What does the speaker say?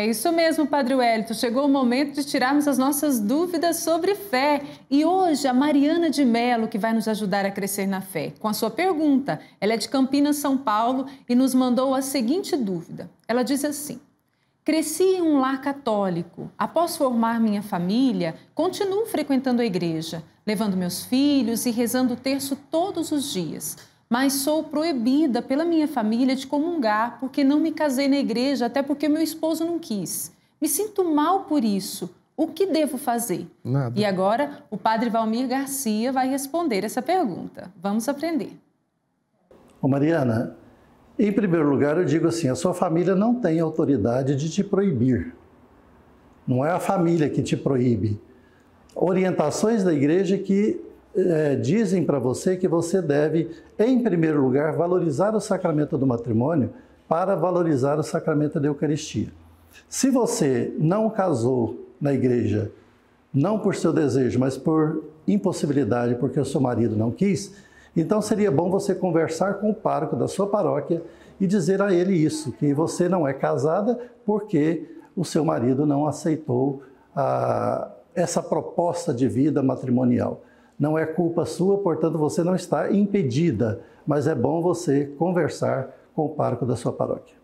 É isso mesmo, Padre Wellington. Chegou o momento de tirarmos as nossas dúvidas sobre fé. E hoje a Mariana de Mello que vai nos ajudar a crescer na fé. Com a sua pergunta, ela é de Campinas, São Paulo e nos mandou a seguinte dúvida. Ela diz assim: Cresci em um lar católico. Após formar minha família, continuo frequentando a igreja, levando meus filhos e rezando o terço todos os dias mas sou proibida pela minha família de comungar porque não me casei na igreja, até porque meu esposo não quis. Me sinto mal por isso. O que devo fazer? Nada. E agora o padre Valmir Garcia vai responder essa pergunta. Vamos aprender. Ô Mariana, em primeiro lugar eu digo assim: a sua família não tem autoridade de te proibir. Não é a família que te proíbe. Orientações da igreja que é, dizem para você que você deve, em primeiro lugar, valorizar o sacramento do matrimônio para valorizar o sacramento da Eucaristia. Se você não casou na igreja, não por seu desejo, mas por impossibilidade, porque o seu marido não quis, então seria bom você conversar com o pároco da sua paróquia e dizer a ele isso, que você não é casada porque o seu marido não aceitou a, ah, essa proposta de vida matrimonial. Não é culpa sua, portanto você não está impedida, mas é bom você conversar com o parco da sua paróquia.